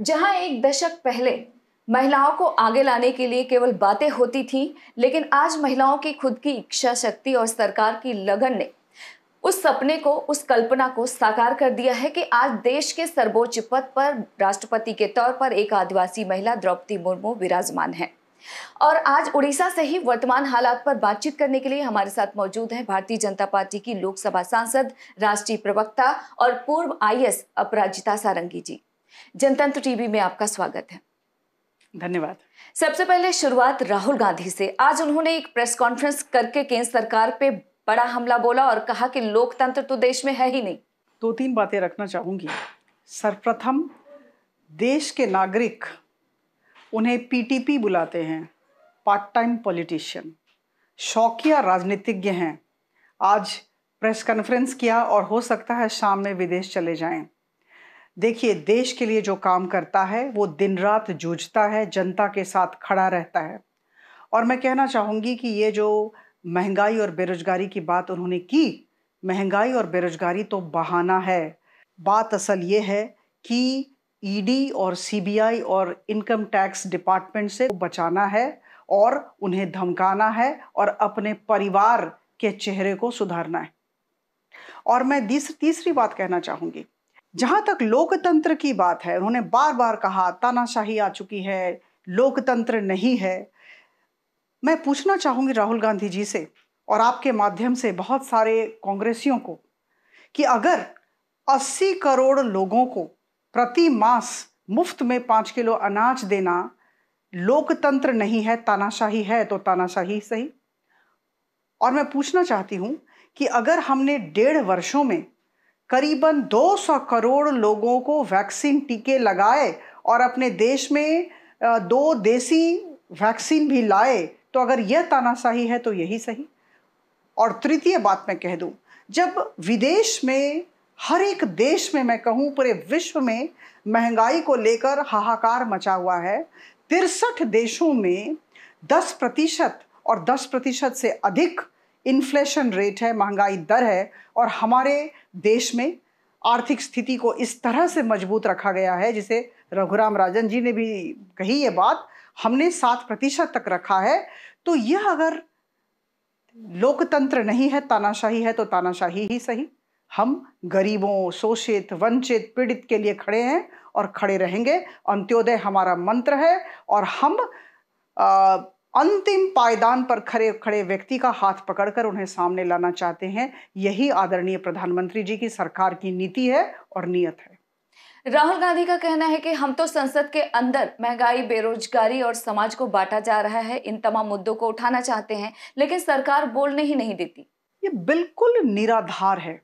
जहां एक दशक पहले महिलाओं को आगे लाने के लिए केवल बातें होती थी लेकिन आज महिलाओं की खुद की इच्छा शक्ति और सरकार की लगन ने उस सपने को उस कल्पना को साकार कर दिया है कि आज देश के सर्वोच्च पद पर राष्ट्रपति के तौर पर एक आदिवासी महिला द्रौपदी मुर्मू विराजमान है और आज उड़ीसा से ही वर्तमान हालात पर बातचीत करने के लिए हमारे साथ मौजूद हैं भारतीय जनता पार्टी की लोकसभा सांसद राष्ट्रीय प्रवक्ता और पूर्व आईएएस अपराजिता सारंगी जी जनतंत्र टीवी में आपका स्वागत है धन्यवाद सबसे पहले शुरुआत राहुल गांधी से आज उन्होंने एक प्रेस कॉन्फ्रेंस करके केंद्र सरकार पे बड़ा हमला बोला और कहा कि लोकतंत्र तो देश में है ही नहीं दो तीन बातें रखना चाहूंगी सर्वप्रथम देश के नागरिक उन्हें पीटीपी बुलाते हैं पार्ट टाइम पॉलिटिशियन शौकिया राजनीतिज्ञ हैं आज प्रेस कॉन्फ्रेंस किया और हो सकता है शाम में विदेश चले जाएं देखिए देश के लिए जो काम करता है वो दिन रात जूझता है जनता के साथ खड़ा रहता है और मैं कहना चाहूँगी कि ये जो महंगाई और बेरोजगारी की बात उन्होंने की महंगाई और बेरोजगारी तो बहाना है बात असल ये है कि ईडी e और सीबीआई और इनकम टैक्स डिपार्टमेंट से बचाना है और उन्हें धमकाना है और अपने परिवार के चेहरे को सुधारना है और मैं तीसरी बात कहना चाहूँगी जहां तक लोकतंत्र की बात है उन्होंने बार बार कहा तानाशाही आ चुकी है लोकतंत्र नहीं है मैं पूछना चाहूँगी राहुल गांधी जी से और आपके माध्यम से बहुत सारे कांग्रेसियों को कि अगर 80 करोड़ लोगों को प्रति मास मुफ्त में पाँच किलो अनाज देना लोकतंत्र नहीं है तानाशाही है तो तानाशाही सही और मैं पूछना चाहती हूँ कि अगर हमने डेढ़ वर्षों में करीबन 200 करोड़ लोगों को वैक्सीन टीके लगाए और अपने देश में दो देसी वैक्सीन भी लाए तो अगर यह तानाशाही है तो यही सही और तृतीय बात मैं कह दूं जब विदेश में हर एक देश में मैं कहूं पूरे विश्व में महंगाई को लेकर हाहाकार मचा हुआ है तिरसठ देशों में 10 प्रतिशत और 10 प्रतिशत से अधिक इन्फ्लेशन रेट है महंगाई दर है और हमारे देश में आर्थिक स्थिति को इस तरह से मजबूत रखा गया है जिसे रघुराम राजन जी ने भी कही ये बात हमने सात प्रतिशत तक रखा है तो यह अगर लोकतंत्र नहीं है तानाशाही है तो तानाशाही ही सही हम गरीबों शोषित वंचित पीड़ित के लिए खड़े हैं और खड़े रहेंगे अंत्योदय हमारा मंत्र है और हम आ, अंतिम पायदान पर खड़े खड़े व्यक्ति का हाथ पकड़कर उन्हें सामने लाना चाहते हैं यही आदरणीय प्रधानमंत्री जी की सरकार की नीति है और नियत है राहुल गांधी का कहना है कि हम तो संसद के अंदर महंगाई बेरोजगारी और समाज को बांटा जा रहा है इन तमाम मुद्दों को उठाना चाहते हैं लेकिन सरकार बोलने ही नहीं देती ये बिल्कुल निराधार है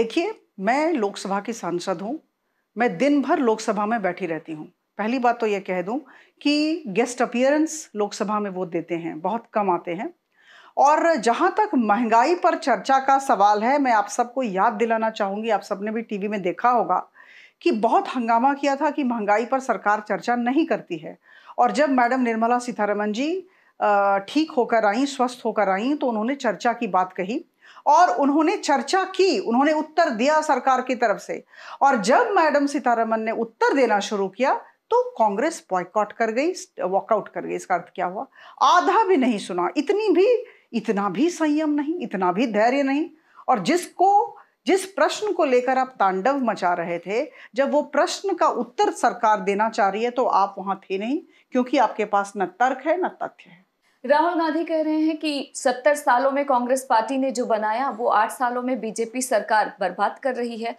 देखिए मैं लोकसभा की सांसद हूँ मैं दिन भर लोकसभा में बैठी रहती हूँ पहली बात तो ये कह दूं कि गेस्ट अपियरेंस लोकसभा में वोट देते हैं बहुत कम आते हैं और जहां तक महंगाई पर चर्चा का सवाल है मैं आप सबको याद दिलाना चाहूंगी आप सबने भी टीवी में देखा होगा कि बहुत हंगामा किया था कि महंगाई पर सरकार चर्चा नहीं करती है और जब मैडम निर्मला सीतारमन जी ठीक होकर आई स्वस्थ होकर आई तो उन्होंने चर्चा की बात कही और उन्होंने चर्चा की उन्होंने उत्तर दिया सरकार की तरफ से और जब मैडम सीतारमन ने उत्तर देना शुरू किया तो कांग्रेस बॉयकॉट कर गई वॉकआउट कर गई इसका अर्थ क्या हुआ आधा भी नहीं सुना इतनी भी इतना भी संयम नहीं इतना भी धैर्य नहीं और जिसको जिस प्रश्न को लेकर आप तांडव मचा रहे थे जब वो प्रश्न का उत्तर सरकार देना चाह रही है तो आप वहां थे नहीं क्योंकि आपके पास न तर्क है न तथ्य है राहुल गांधी कह रहे हैं कि सत्तर सालों में कांग्रेस पार्टी ने जो बनाया वो आठ सालों में बीजेपी सरकार बर्बाद कर रही है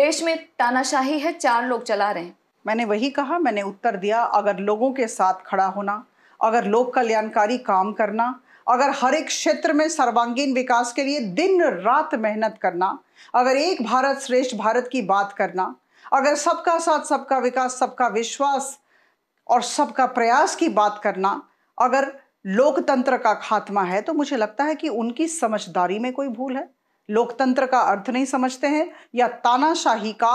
देश में तानाशाही है चार लोग चला रहे हैं मैंने वही कहा मैंने उत्तर दिया अगर लोगों के साथ खड़ा होना अगर लोक कल्याणकारी काम करना अगर हर एक क्षेत्र में सर्वांगीण विकास के लिए दिन रात मेहनत करना अगर एक भारत श्रेष्ठ भारत की बात करना अगर सबका साथ सबका विकास सबका विश्वास और सबका प्रयास की बात करना अगर लोकतंत्र का खात्मा है तो मुझे लगता है कि उनकी समझदारी में कोई भूल है लोकतंत्र का अर्थ नहीं समझते हैं या तानाशाही का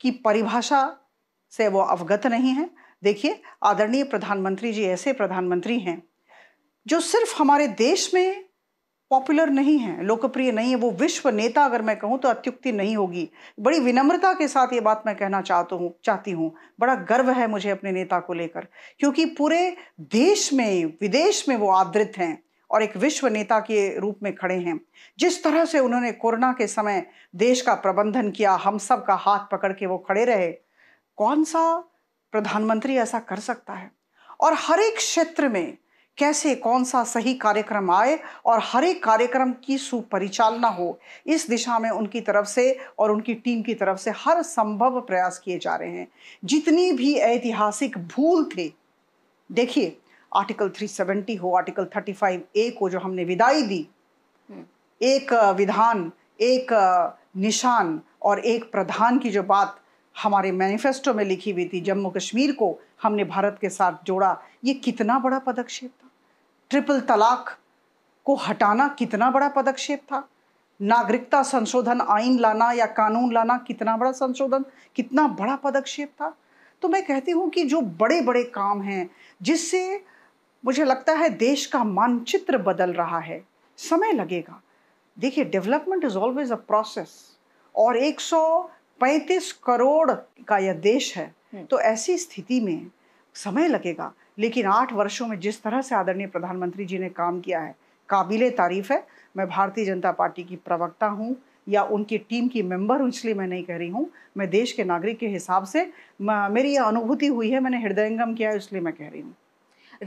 की परिभाषा से वो अवगत नहीं है देखिए आदरणीय प्रधानमंत्री जी ऐसे प्रधानमंत्री हैं जो सिर्फ हमारे देश में पॉपुलर नहीं है लोकप्रिय नहीं है वो विश्व नेता अगर मैं कहूँ तो अत्युक्ति नहीं होगी बड़ी विनम्रता के साथ ये बात मैं कहना चाहता हूँ चाहती हूँ बड़ा गर्व है मुझे अपने नेता को लेकर क्योंकि पूरे देश में विदेश में वो आदृत हैं और एक विश्व नेता के रूप में खड़े हैं जिस तरह से उन्होंने कोरोना के समय देश का प्रबंधन किया हम सब का हाथ पकड़ के वो खड़े रहे कौन सा प्रधानमंत्री ऐसा कर सकता है और हर एक क्षेत्र में कैसे कौन सा सही कार्यक्रम आए और हर एक कार्यक्रम की सुपरिचालना हो इस दिशा में उनकी तरफ से और उनकी टीम की तरफ से हर संभव प्रयास किए जा रहे हैं जितनी भी ऐतिहासिक भूल थे देखिए आर्टिकल 370 हो आर्टिकल 35 ए को जो हमने विदाई दी हम्म। एक विधान एक निशान और एक प्रधान की जो बात हमारे मैनिफेस्टो में लिखी हुई थी जम्मू कश्मीर को हमने भारत के साथ जोड़ा ये कितना बड़ा पदक्षेप था ट्रिपल तलाक को हटाना कितना बड़ा पदक्षेप था नागरिकता संशोधन आइन लाना या कानून लाना कितना बड़ा संशोधन कितना बड़ा पदक्षेप था तो मैं कहती हूँ कि जो बड़े बड़े काम हैं जिससे मुझे लगता है देश का मानचित्र बदल रहा है समय लगेगा देखिए development is always a process और एक पैंतीस करोड़ का यह देश है हम्म। तो ऐसी स्थिति में समय लगेगा लेकिन आठ वर्षों में जिस तरह से आदरणीय प्रधानमंत्री जी ने काम किया है काबिल तारीफ है मैं भारतीय जनता पार्टी की प्रवक्ता हूँ या उनकी टीम की मेंबर हूँ इसलिए मैं नहीं कह रही हूँ मैं देश के नागरिक के हिसाब से मेरी यह अनुभूति हुई है मैंने हृदयंगम किया है इसलिए मैं कह रही हूँ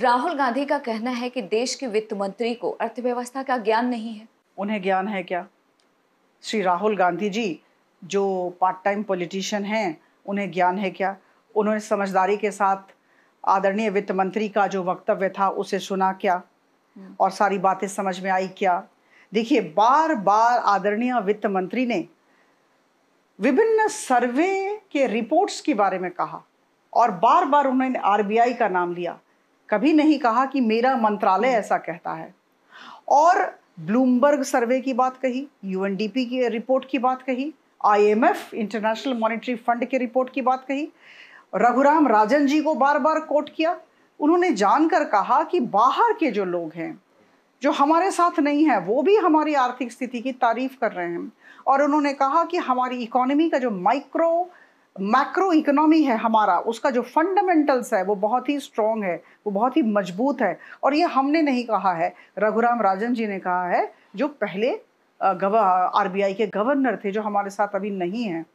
राहुल गांधी का कहना है कि देश के वित्त मंत्री को अर्थव्यवस्था का ज्ञान नहीं है उन्हें ज्ञान है क्या श्री राहुल गांधी जी जो पार्ट टाइम पॉलिटिशियन हैं उन्हें ज्ञान है क्या उन्होंने समझदारी के साथ आदरणीय वित्त मंत्री का जो वक्तव्य था उसे सुना क्या हम्म। और सारी बातें समझ में आई क्या देखिए बार बार आदरणीय वित्त मंत्री ने विभिन्न सर्वे के रिपोर्ट्स के बारे में कहा और बार बार उन्होंने आरबीआई का नाम लिया कभी नहीं कहा कि मेरा मंत्रालय हम्म। ऐसा कहता है और ब्लूमबर्ग सर्वे की बात कही यूएनडीपी की रिपोर्ट की बात कही आईएमएफ इंटरनेशनल मॉनिटरी फंड के रिपोर्ट की बात कही रघुराम राजन जी को बार बार कोट किया उन्होंने जानकर कहा कि बाहर के जो लोग हैं जो हमारे साथ नहीं है वो भी हमारी आर्थिक स्थिति की तारीफ कर रहे हैं और उन्होंने कहा कि हमारी इकोनॉमी का जो माइक्रो मैक्रो इकोनॉमी है हमारा उसका जो फंडामेंटल्स है वो बहुत ही स्ट्रॉन्ग है वो बहुत ही मजबूत है और ये हमने नहीं कहा है रघुराम राजन जी ने कहा है जो पहले आरबीआई के गवर्नर थे जो हमारे साथ अभी नहीं हैं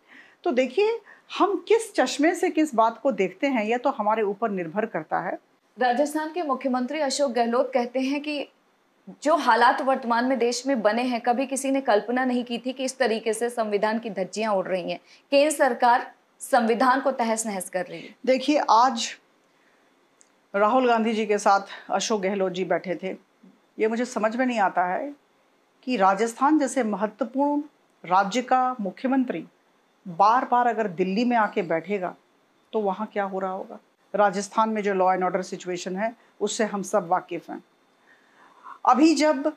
तो देखिए हम किस चश्मे से किस बात को देखते हैं यह तो हमारे ऊपर निर्भर करता है राजस्थान के मुख्यमंत्री अशोक गहलोत कहते हैं कि जो हालात वर्तमान में देश में बने हैं कभी किसी ने कल्पना नहीं की थी कि इस तरीके से संविधान की धज्जियां उड़ रही हैं केंद्र सरकार संविधान को तहस नहस कर रही है देखिए आज राहुल गांधी जी के साथ अशोक गहलोत जी बैठे थे ये मुझे समझ में नहीं आता है कि राजस्थान जैसे महत्वपूर्ण राज्य का मुख्यमंत्री बार बार अगर दिल्ली में आके बैठेगा तो वहाँ क्या हो रहा होगा राजस्थान में जो लॉ एंड ऑर्डर सिचुएशन है उससे हम सब वाकिफ हैं अभी जब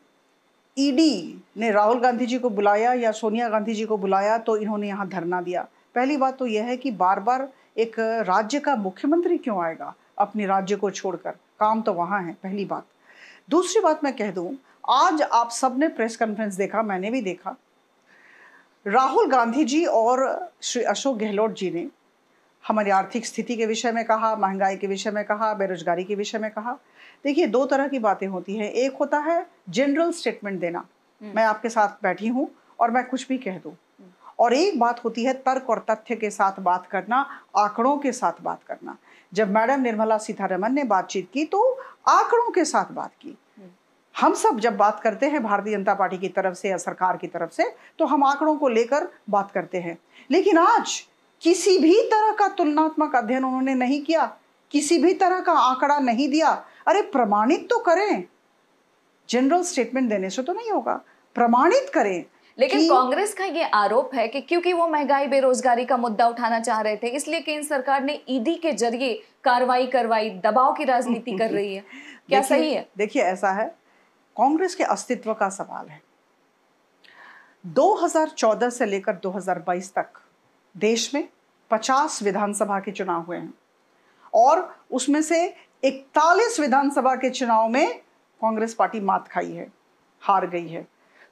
ईडी e ने राहुल गांधी जी को बुलाया या सोनिया गांधी जी को बुलाया तो इन्होंने यहाँ धरना दिया पहली बात तो यह है कि बार बार एक राज्य का मुख्यमंत्री क्यों आएगा अपने राज्य को छोड़कर काम तो वहाँ है पहली बात दूसरी बात मैं कह दूँ आज आप सब ने प्रेस कॉन्फ्रेंस देखा मैंने भी देखा राहुल गांधी जी और श्री अशोक गहलोत जी ने हमारी आर्थिक स्थिति के विषय में कहा महंगाई के विषय में कहा बेरोजगारी के विषय में कहा देखिए दो तरह की बातें होती हैं एक होता है जनरल स्टेटमेंट देना हम्म। मैं आपके साथ बैठी हूँ और मैं कुछ भी कह दूँ हम्म। और एक बात होती है तर्क और तथ्य के साथ बात करना आंकड़ों के साथ बात करना जब मैडम निर्मला सीतारमन ने बातचीत की तो आंकड़ों के साथ बात की हम सब जब बात करते हैं भारतीय जनता पार्टी की तरफ से या सरकार की तरफ से तो हम आंकड़ों को लेकर बात करते हैं लेकिन आज किसी भी तरह का तुलनात्मक अध्ययन उन्होंने नहीं किया किसी भी तरह का आंकड़ा नहीं दिया अरे प्रमाणित तो करें जनरल स्टेटमेंट देने से तो नहीं होगा प्रमाणित करें लेकिन कांग्रेस का ये आरोप है कि क्योंकि वो महंगाई बेरोजगारी का मुद्दा उठाना चाह रहे थे इसलिए केंद्र सरकार ने ईडी के जरिए कार्रवाई करवाई दबाव की राजनीति कर रही है क्या सही है देखिए ऐसा है कांग्रेस के अस्तित्व का सवाल है 2014 से लेकर 2022 तक देश में 50 विधानसभा के चुनाव हुए हैं और उसमें से 41 विधानसभा के चुनाव में कांग्रेस पार्टी मात खाई है हार गई है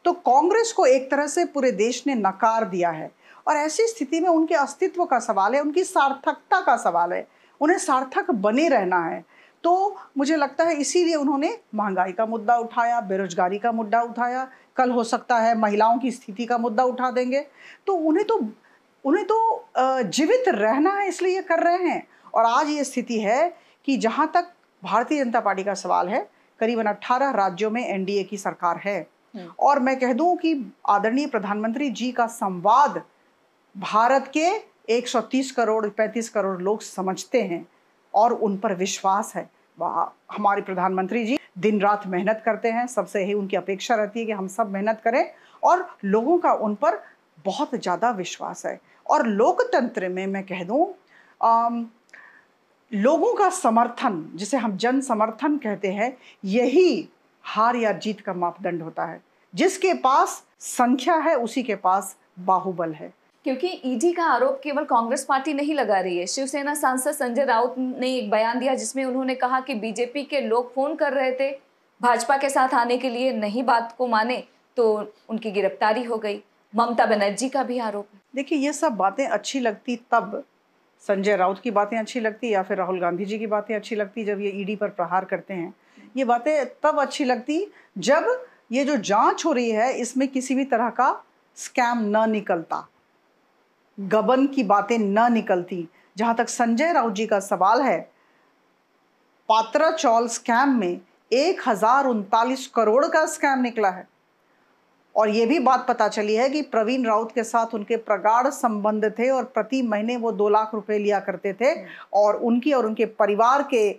तो कांग्रेस को एक तरह से पूरे देश ने नकार दिया है और ऐसी स्थिति में उनके अस्तित्व का सवाल है उनकी सार्थकता का सवाल है उन्हें सार्थक बने रहना है तो मुझे लगता है इसीलिए उन्होंने महंगाई का मुद्दा उठाया बेरोजगारी का मुद्दा उठाया कल हो सकता है महिलाओं की स्थिति का मुद्दा उठा देंगे तो उन्हें तो उन्हें तो जीवित रहना है इसलिए कर रहे हैं और आज ये स्थिति है कि जहाँ तक भारतीय जनता पार्टी का सवाल है करीबन 18 राज्यों में एनडीए की सरकार है हम्म। और मैं कह दूं कि आदरणीय प्रधानमंत्री जी का संवाद भारत के 130 करोड़ 35 करोड़ लोग समझते हैं और उन पर विश्वास है हमारे प्रधानमंत्री जी दिन रात मेहनत करते हैं सबसे यही उनकी अपेक्षा रहती है कि हम सब मेहनत करें और लोगों का उन पर बहुत ज़्यादा विश्वास है और लोकतंत्र में मैं कह दूँ लोगों का समर्थन जिसे हम जन समर्थन कहते हैं यही हार या जीत का मापदंड होता है जिसके पास संख्या है उसी के पास बाहुबल है क्योंकि ईडी e का आरोप केवल कांग्रेस पार्टी नहीं लगा रही है शिवसेना सांसद संजय राउत ने एक बयान दिया जिसमें उन्होंने कहा कि बीजेपी के लोग फोन कर रहे थे भाजपा के साथ आने के लिए नहीं बात को माने तो उनकी गिरफ्तारी हो गई ममता बनर्जी का भी आरोप देखिए ये सब बातें अच्छी लगती तब संजय राउत की बातें अच्छी लगती या फिर राहुल गांधी जी की बातें अच्छी लगती जब ये ईडी e पर प्रहार करते हैं ये बातें तब अच्छी लगती जब ये जो जांच हो रही है इसमें किसी भी तरह का स्कैम न निकलता गबन की बातें न निकलती जहां तक संजय राउत जी का सवाल है पात्रा चौल स्कैम में एक हजार उनतालीस करोड़ का स्कैम निकला है और यह भी बात पता चली है कि प्रवीण राउत के साथ उनके प्रगाढ़ संबंध थे और प्रति महीने वो दो लाख रुपए लिया करते थे और उनकी और उनके परिवार के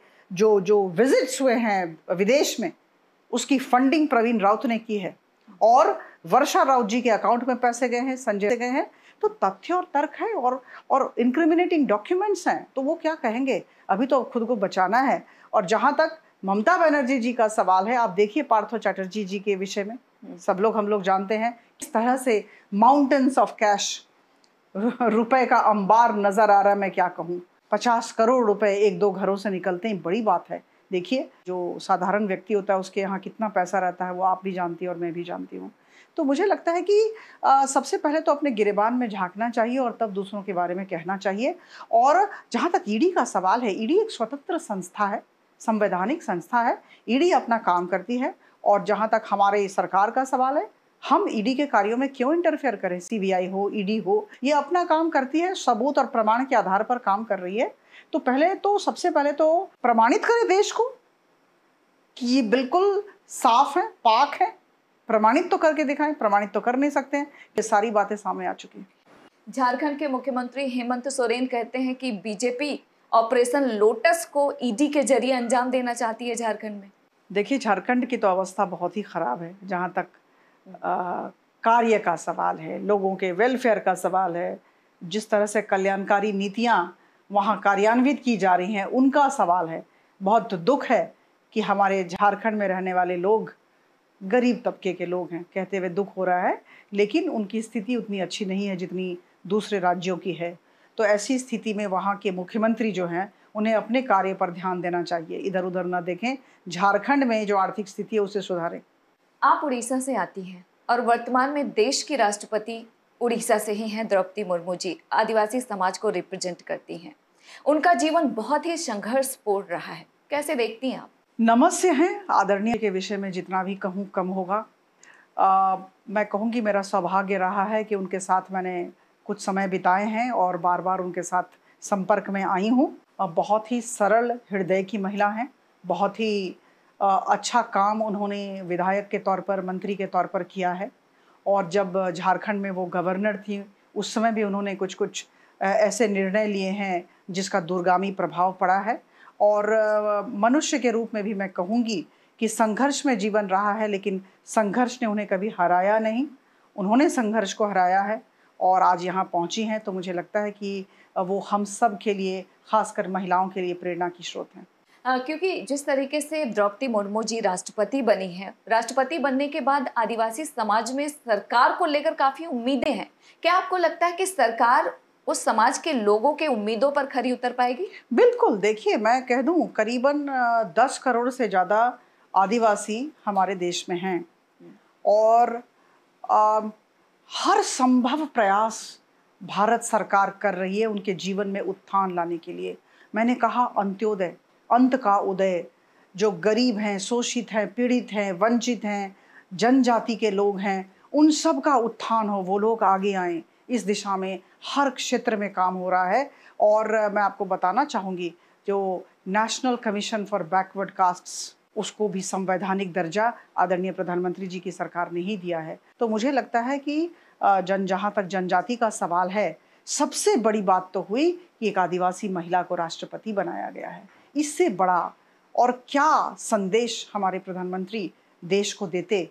जो जो विजिट्स हुए हैं विदेश में उसकी फंडिंग प्रवीण राउत ने की है और वर्षा राउत जी के अकाउंट में पैसे गए हैं संजय गए हैं तो तथ्य और तर्क है और और इनक्रिमिनेटिंग डॉक्यूमेंट्स हैं तो वो क्या कहेंगे अभी तो खुद को बचाना है और जहाँ तक ममता बनर्जी जी का सवाल है आप देखिए पार्थो चैटर्जी जी के विषय में हम्म। सब लोग हम लोग जानते हैं किस तरह से माउंटेन्स ऑफ कैश रुपए का अंबार नजर आ रहा है मैं क्या कहूँ पचास करोड़ रुपए एक दो घरों से निकलते हैं बड़ी बात है देखिए जो साधारण व्यक्ति होता है उसके यहाँ कितना पैसा रहता है वो आप भी जानती हैं और मैं भी जानती हूँ तो मुझे लगता है कि आ, सबसे पहले तो अपने गिरेबान में झांकना चाहिए और तब दूसरों के बारे में कहना चाहिए और जहाँ तक ईडी का सवाल है ईडी एक स्वतंत्र संस्था है संवैधानिक संस्था है ईडी अपना काम करती है और जहाँ तक हमारे सरकार का सवाल है हम ईडी के कार्यों में क्यों इंटरफेयर करें सीबीआई हो ईडी e हो ये अपना काम करती है सबूत और प्रमाण के आधार पर काम कर रही है तो पहले तो सबसे पहले तो प्रमाणित करें देश को कि ये बिल्कुल साफ है पाक है प्रमाणित तो करके दिखाएं प्रमाणित तो कर नहीं सकते हैं ये सारी बातें सामने आ चुकी हैं झारखंड के मुख्यमंत्री हेमंत सोरेन कहते हैं कि बीजेपी ऑपरेशन लोटस को ईडी के जरिए अंजाम देना चाहती है झारखंड में देखिए झारखंड की तो अवस्था बहुत ही ख़राब है जहाँ तक कार्य का सवाल है लोगों के वेलफेयर का सवाल है जिस तरह से कल्याणकारी नीतियाँ वहाँ कार्यान्वित की जा रही हैं उनका सवाल है बहुत दुख है कि हमारे झारखंड में रहने वाले लोग गरीब तबके के लोग हैं कहते हुए दुख हो रहा है लेकिन उनकी स्थिति उतनी अच्छी नहीं है जितनी दूसरे राज्यों की है तो ऐसी स्थिति में वहाँ के मुख्यमंत्री जो हैं उन्हें अपने कार्य पर ध्यान देना चाहिए इधर उधर ना देखें झारखंड में जो आर्थिक स्थिति है उसे सुधारें आप उड़ीसा से आती हैं और वर्तमान में देश के राष्ट्रपति उड़ीसा से ही हैं द्रौपदी मुर्मू जी आदिवासी समाज को रिप्रेजेंट करती हैं उनका जीवन बहुत ही संघर्षपूर्ण रहा है कैसे देखती हैं आप नमस्य हैं आदरणीय के विषय में जितना भी कहूँ कम होगा आ, मैं कहूँगी मेरा सौभाग्य रहा है कि उनके साथ मैंने कुछ समय बिताए हैं और बार बार उनके साथ संपर्क में आई हूँ बहुत ही सरल हृदय की महिला हैं बहुत ही आ, अच्छा काम उन्होंने विधायक के तौर पर मंत्री के तौर पर किया है और जब झारखंड में वो गवर्नर थी उस समय भी उन्होंने कुछ कुछ ऐसे निर्णय लिए हैं जिसका दूरगामी प्रभाव पड़ा है और मनुष्य के रूप में भी मैं कहूँगी कि संघर्ष में जीवन रहा है लेकिन संघर्ष ने उन्हें कभी हराया नहीं उन्होंने संघर्ष को हराया है और आज यहाँ पहुँची हैं तो मुझे लगता है कि वो हम सब के लिए खासकर महिलाओं के लिए प्रेरणा की स्रोत हैं क्योंकि जिस तरीके से द्रौपदी मुर्मू जी राष्ट्रपति बनी हैं राष्ट्रपति बनने के बाद आदिवासी समाज में सरकार को लेकर काफ़ी उम्मीदें हैं क्या आपको लगता है कि सरकार वो समाज के लोगों के उम्मीदों पर खरी उतर पाएगी बिल्कुल देखिए मैं कह दूं करीबन दस करोड़ से ज़्यादा आदिवासी हमारे देश में हैं और आ, हर संभव प्रयास भारत सरकार कर रही है उनके जीवन में उत्थान लाने के लिए मैंने कहा अंत्योदय अंत का उदय जो गरीब हैं शोषित हैं पीड़ित हैं वंचित हैं जनजाति के लोग हैं उन सब का उत्थान हो वो लोग आगे आएं इस दिशा में हर क्षेत्र में काम हो रहा है और मैं आपको बताना चाहूँगी जो national commission for backward caste उसको भी संवैधानिक दर्जा आदरणीय प्रधानमंत्री जी की सरकार ने ही दिया है तो मुझे लगता है कि जन जहाँ तक जनजाति का सवाल है सबसे बड़ी बात तो हुई कि एक आदिवासी महिला को राष्ट्रपति बनाया गया है इससे बड़ा और क्या संदेश हमारे प्रधानमंत्री देश को देते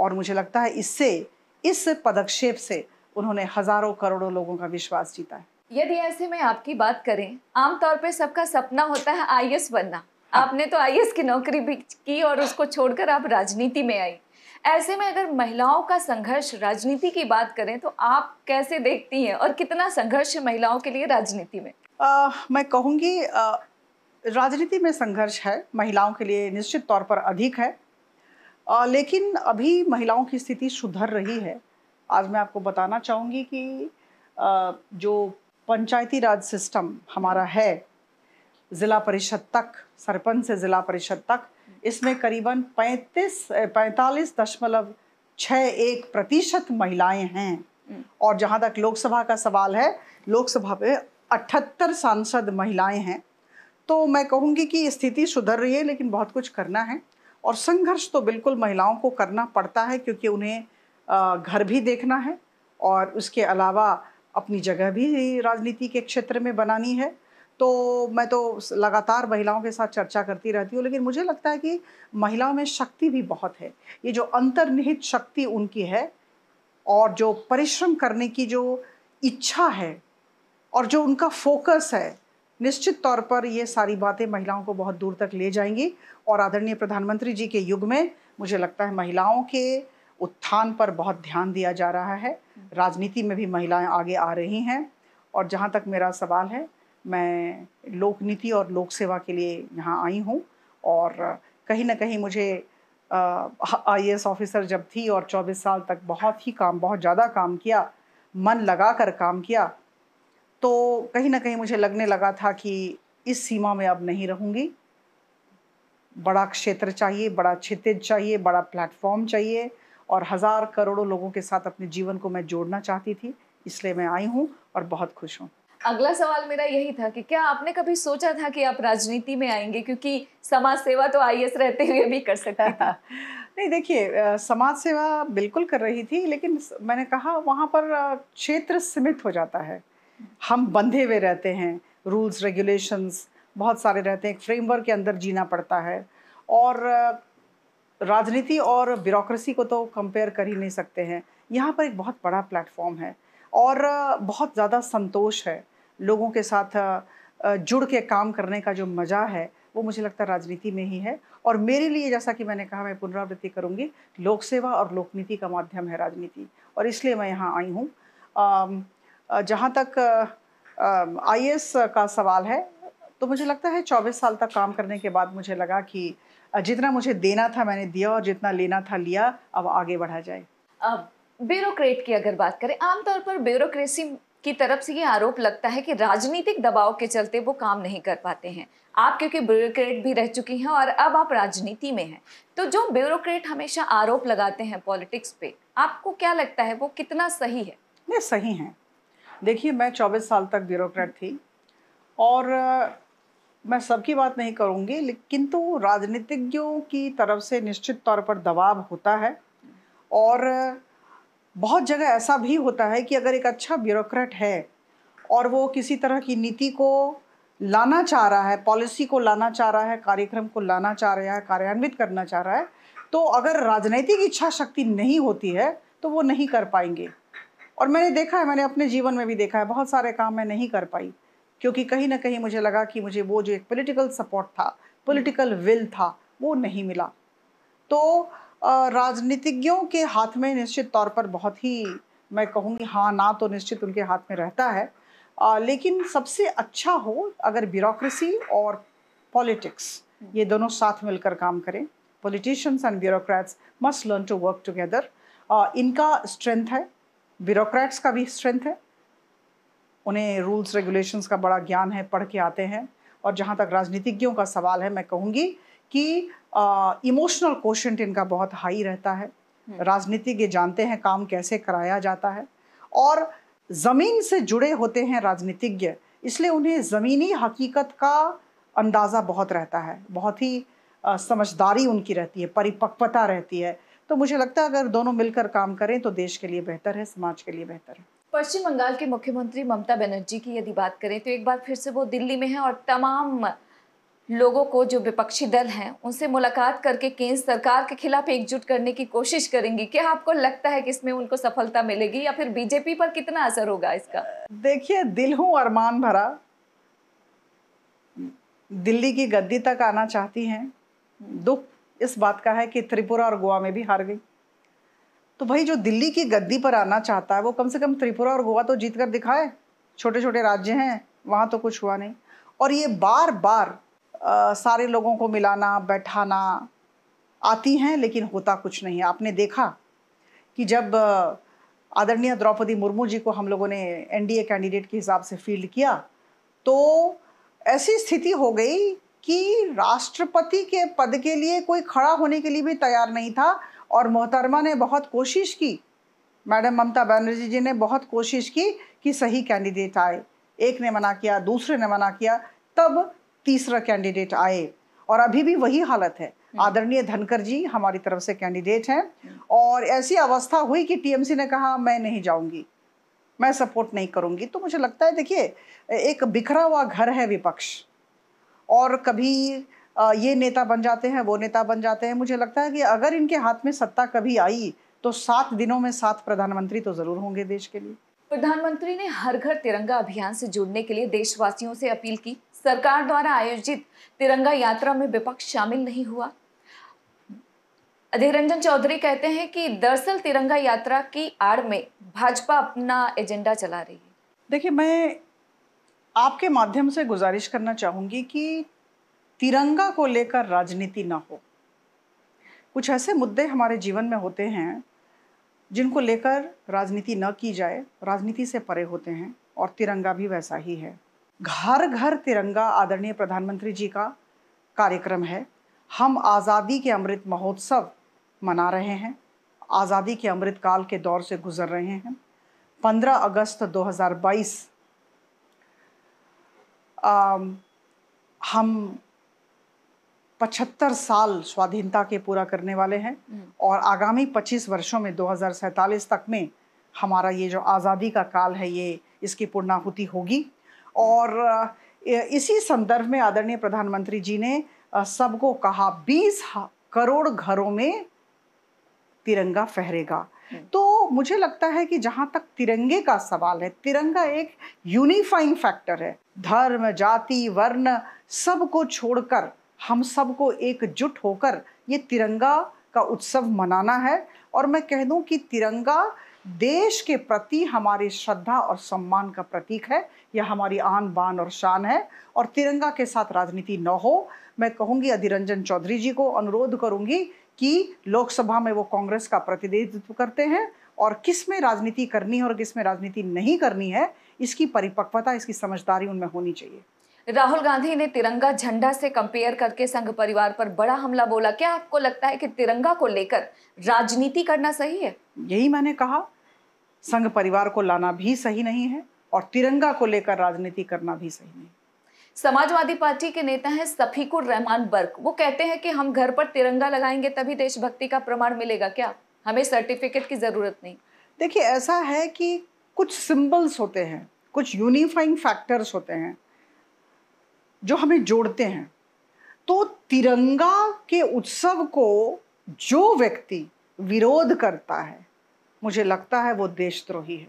और मुझे लगता है इससे इस पदक्षेप से उन्होंने हजारों करोड़ों लोगों का विश्वास जीता है यदि ऐसे में आपकी बात करें आमतौर पर सबका सपना होता है आई बनना हाँ। आपने तो आई की नौकरी भी की और उसको छोड़कर आप राजनीति में आई ऐसे में अगर महिलाओं का संघर्ष राजनीति की बात करें तो आप कैसे देखती हैं और कितना संघर्ष है महिलाओं के लिए राजनीति में आ, मैं कहूँगी राजनीति में संघर्ष है महिलाओं के लिए निश्चित तौर पर अधिक है आ, लेकिन अभी महिलाओं की स्थिति सुधर रही है आज मैं आपको बताना चाहूँगी कि जो पंचायती राज सिस्टम हमारा है ज़िला परिषद तक सरपंच से ज़िला परिषद तक इसमें करीबन 35 पैंतालीस दशमलव छः एक प्रतिशत महिलाएं हैं हम्म। और जहाँ तक लोकसभा का सवाल है लोकसभा में अठहत्तर सांसद महिलाएं हैं तो मैं कहूँगी कि स्थिति सुधर रही है लेकिन बहुत कुछ करना है और संघर्ष तो बिल्कुल महिलाओं को करना पड़ता है क्योंकि उन्हें घर भी देखना है और उसके अलावा अपनी जगह भी राजनीति के क्षेत्र में बनानी है तो मैं तो लगातार महिलाओं के साथ चर्चा करती रहती हूँ लेकिन मुझे लगता है कि महिलाओं में शक्ति भी बहुत है ये जो अंतर्निहित शक्ति उनकी है और जो परिश्रम करने की जो इच्छा है और जो उनका फोकस है निश्चित तौर पर ये सारी बातें महिलाओं को बहुत दूर तक ले जाएंगी और आदरणीय प्रधानमंत्री जी के युग में मुझे लगता है महिलाओं के उत्थान पर बहुत ध्यान दिया जा रहा है राजनीति में भी महिलाएं आगे आ रही हैं और जहाँ तक मेरा सवाल है मैं लोक नीति और लोक सेवा के लिए यहाँ आई हूँ और कहीं ना कहीं मुझे आई एस ऑफिसर जब थी और 24 साल तक बहुत ही काम बहुत ज़्यादा काम किया मन लगा कर काम किया तो कहीं ना कहीं मुझे लगने लगा था कि इस सीमा में अब नहीं रहूँगी बड़ा क्षेत्र चाहिए बड़ा क्षितिज चाहिए बड़ा प्लेटफॉर्म चाहिए और हज़ार करोड़ों लोगों के साथ अपने जीवन को मैं जोड़ना चाहती थी इसलिए मैं आई हूँ और बहुत खुश हूँ अगला सवाल मेरा यही था कि क्या आपने कभी सोचा था कि आप राजनीति में आएंगे क्योंकि समाज सेवा तो आई रहते हुए भी कर सकता था नहीं देखिए समाज सेवा बिल्कुल कर रही थी लेकिन मैंने कहा वहाँ पर क्षेत्र सीमित हो जाता है हम बंधे हुए रहते हैं रूल्स रेगुलेशंस बहुत सारे रहते हैं एक फ्रेमवर्क के अंदर जीना पड़ता है और राजनीति और ब्यूरोसी को तो कंपेयर कर ही नहीं सकते हैं यहाँ पर एक बहुत बड़ा प्लेटफॉर्म है और बहुत ज़्यादा संतोष है लोगों के साथ जुड़ के काम करने का जो मज़ा है वो मुझे लगता है राजनीति में ही है और मेरे लिए जैसा कि मैंने कहा मैं पुनरावृत्ति करूँगी लोक सेवा और लोकनीति का माध्यम है राजनीति और इसलिए मैं यहाँ आई हूँ जहाँ तक आई का सवाल है तो मुझे लगता है चौबीस साल तक काम करने के बाद मुझे लगा कि जितना मुझे देना था मैंने दिया और जितना लेना था लिया अब आगे बढ़ा जाए अब ब्यूरोक्रेट की अगर बात करें आमतौर पर ब्यूरोक्रेसी की तरफ से ये आरोप लगता है कि राजनीतिक दबाव के चलते वो काम नहीं कर पाते हैं आप क्योंकि ब्यूरोक्रेट भी रह चुकी हैं और अब आप राजनीति में हैं तो जो ब्यूरोक्रेट हमेशा आरोप लगाते हैं पॉलिटिक्स पे आपको क्या लगता है वो कितना सही है नहीं सही है देखिए मैं 24 साल तक ब्यूरोक्रेट थी और मैं सबकी बात नहीं करूँगी लेकिन तो राजनीतिज्ञों की तरफ से निश्चित तौर पर दबाव होता है और बहुत जगह ऐसा भी होता है कि अगर एक अच्छा ब्यूरोक्रेट है और वो किसी तरह की नीति को लाना चाह रहा है पॉलिसी को लाना चाह रहा है कार्यक्रम को लाना चाह रहा है कार्यान्वित करना चाह रहा है तो अगर राजनैतिक इच्छा शक्ति नहीं होती है तो वो नहीं कर पाएंगे और मैंने देखा है मैंने अपने जीवन में भी देखा है बहुत सारे काम मैं नहीं कर पाई क्योंकि कहीं ना कहीं मुझे लगा कि मुझे वो जो एक पॉलिटिकल सपोर्ट था पॉलिटिकल विल था वो नहीं मिला तो राजनीतिज्ञों के हाथ में निश्चित तौर पर बहुत ही मैं कहूँगी हाँ ना तो निश्चित उनके हाथ में रहता है आ, लेकिन सबसे अच्छा हो अगर ब्यूरोक्रेसी और पॉलिटिक्स ये दोनों साथ मिलकर काम करें politicians and bureaucrats must learn to work together इनका स्ट्रेंथ है ब्यूरोक्रेट्स का भी स्ट्रेंथ है उन्हें रूल्स रेगुलेशंस का बड़ा ज्ञान है पढ़ के आते हैं और जहाँ तक राजनीतिज्ञों का सवाल है मैं कहूँगी कि इमोशनल कोशेंट इनका बहुत हाई रहता है हम्म। राजनीतिज्ञ जानते हैं काम कैसे कराया जाता है और ज़मीन से जुड़े होते हैं राजनीतिज्ञ इसलिए उन्हें ज़मीनी हकीकत का अंदाज़ा बहुत रहता है बहुत ही समझदारी उनकी रहती है परिपक्वता रहती है तो मुझे लगता है अगर दोनों मिलकर काम करें तो देश के लिए बेहतर है समाज के लिए बेहतर है पश्चिम बंगाल के मुख्यमंत्री ममता बनर्जी की यदि बात करें तो एक बार फिर से वो दिल्ली में हैं और तमाम लोगों को जो विपक्षी दल हैं उनसे मुलाकात करके केंद्र सरकार के खिलाफ एकजुट करने की कोशिश करेंगी क्या आपको लगता है कि इसमें उनको सफलता मिलेगी या फिर बीजेपी पर कितना असर होगा इसका देखिए दिल हूँ अरमान भरा दिल्ली की गद्दी तक आना चाहती हैं दुख इस बात का है कि त्रिपुरा और गोवा में भी हार गई तो भाई जो दिल्ली की गद्दी पर आना चाहता है वो कम से कम त्रिपुरा और गोवा तो जीत कर दिखाए छोटे छोटे राज्य हैं वहाँ तो कुछ हुआ नहीं और ये बार बार आ, सारे लोगों को मिलाना बैठाना आती हैं लेकिन होता कुछ नहीं आपने देखा कि जब आदरणीय द्रौपदी मुर्मू जी को हम लोगों ने एनडीए कैंडिडेट के हिसाब से फील्ड किया तो ऐसी स्थिति हो गई कि राष्ट्रपति के पद के लिए कोई खड़ा होने के लिए भी तैयार नहीं था और मोहतरमा ने बहुत कोशिश की मैडम ममता बनर्जी जी ने बहुत कोशिश की कि सही कैंडिडेट आए एक ने मना किया दूसरे ने मना किया तब तीसरा कैंडिडेट आए और अभी भी वही हालत है हम्म। आदरणीय धनकर जी हमारी तरफ से कैंडिडेट हैं और ऐसी अवस्था हुई कि टीएमसी ने कहा मैं नहीं जाऊंगी मैं सपोर्ट नहीं करूंगी तो मुझे लगता है देखिए एक बिखरा हुआ घर है विपक्ष और कभी ये नेता बन जाते हैं वो नेता बन जाते हैं मुझे लगता है कि अगर इनके हाथ में सत्ता कभी आई तो सात दिनों में सात प्रधानमंत्री तो ज़रूर होंगे देश के लिए प्रधानमंत्री ने हर घर तिरंगा अभियान से जुड़ने के लिए देशवासियों से अपील की सरकार द्वारा आयोजित तिरंगा यात्रा में विपक्ष शामिल नहीं हुआ अधीर रंजन चौधरी कहते हैं कि दरअसल तिरंगा यात्रा की आड़ में भाजपा अपना एजेंडा चला रही है देखिए मैं आपके माध्यम से गुजारिश करना चाहूंगी कि तिरंगा को लेकर राजनीति ना हो कुछ ऐसे मुद्दे हमारे जीवन में होते हैं जिनको लेकर राजनीति न की जाए राजनीति से परे होते हैं और तिरंगा भी वैसा ही है घर घर तिरंगा आदरणीय प्रधानमंत्री जी का कार्यक्रम है हम आज़ादी के अमृत महोत्सव मना रहे हैं आज़ादी के अमृत काल के दौर से गुजर रहे हैं 15 अगस्त 2022 आ, हम पचहत्तर साल स्वाधीनता के पूरा करने वाले हैं हम्म। और आगामी 25 वर्षों में दो तक में हमारा ये जो आज़ादी का काल है ये इसकी पूर्णाहुति होगी और इसी संदर्भ में आदरणीय प्रधानमंत्री जी ने सबको कहा 20 करोड़ घरों में तिरंगा फहरेगा हम्म। तो मुझे लगता है कि जहाँ तक तिरंगे का सवाल है तिरंगा एक यूनिफाइंग फैक्टर है धर्म जाति वर्ण सबको छोड़कर हम सबको एकजुट होकर ये तिरंगा का उत्सव मनाना है और मैं कह दूं कि तिरंगा देश के प्रति हमारी श्रद्धा और सम्मान का प्रतीक है यह हमारी आन बान और शान है और तिरंगा के साथ राजनीति न हो मैं कहूँगी अधिरंजन चौधरी जी को अनुरोध करूँगी कि लोकसभा में वो कांग्रेस का प्रतिनिधित्व करते हैं और किस में राजनीति करनी है और किस में राजनीति नहीं करनी है इसकी परिपक्वता इसकी समझदारी उनमें होनी चाहिए राहुल गांधी ने तिरंगा झंडा से कंपेयर करके संघ परिवार पर बड़ा हमला बोला क्या आपको लगता है कि तिरंगा को लेकर राजनीति करना सही है यही मैंने कहा संघ परिवार को लाना भी सही नहीं है और तिरंगा को लेकर राजनीति करना भी सही नहीं समाजवादी पार्टी के नेता हैं सफीकुर रहमान बर्क वो कहते हैं कि हम घर पर तिरंगा लगाएंगे तभी देशभक्ति का प्रमाण मिलेगा क्या हमें सर्टिफिकेट की ज़रूरत नहीं देखिए ऐसा है कि कुछ सिंबल्स होते हैं कुछ यूनिफाइंग फैक्टर्स होते हैं जो हमें जोड़ते हैं तो तिरंगा के उत्सव को जो व्यक्ति विरोध करता है मुझे लगता है वो देशद्रोही है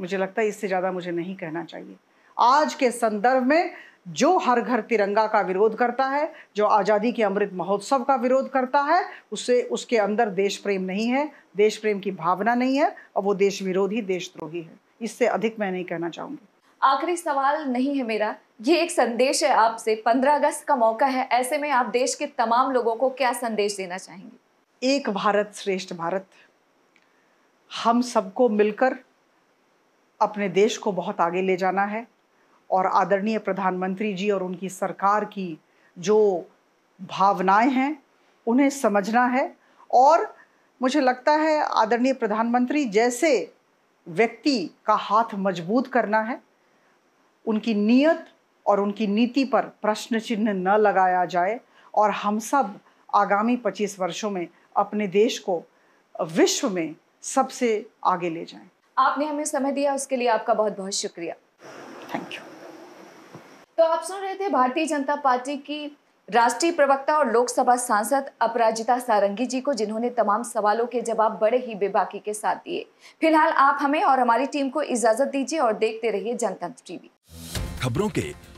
मुझे लगता है इससे ज़्यादा मुझे नहीं कहना चाहिए आज के संदर्भ में जो हर घर तिरंगा का विरोध करता है जो आज़ादी के अमृत महोत्सव का विरोध करता है उससे उसके अंदर देश प्रेम नहीं है देश प्रेम की भावना नहीं है और वो देश विरोधी देशद्रोही है इससे अधिक मैं नहीं कहना चाहूँगी आखिरी सवाल नहीं है मेरा ये एक संदेश है आपसे पंद्रह अगस्त का मौका है ऐसे में आप देश के तमाम लोगों को क्या संदेश देना चाहेंगे एक भारत श्रेष्ठ भारत हम सबको मिलकर अपने देश को बहुत आगे ले जाना है और आदरणीय प्रधानमंत्री जी और उनकी सरकार की जो भावनाएं हैं उन्हें समझना है और मुझे लगता है आदरणीय प्रधानमंत्री जैसे व्यक्ति का हाथ मजबूत करना है उनकी नीयत और उनकी नीति पर प्रश्न चिन्ह न लगाया जाए और हम सब आगामी 25 वर्षों में अपने देश को विश्व में सबसे आगे ले जाएं। आपने हमें समय दिया उसके लिए आपका बहुत बहुत शुक्रिया थैंक यू तो आप सुन रहे थे भारतीय जनता पार्टी की राष्ट्रीय प्रवक्ता और लोकसभा सांसद अपराजिता सारंगी जी को जिन्होंने तमाम सवालों के जवाब बड़े ही बेबाकी के साथ दिए फिलहाल आप हमें और हमारी टीम को इजाजत दीजिए और देखते रहिए जनतंत्र टीवी खबरों के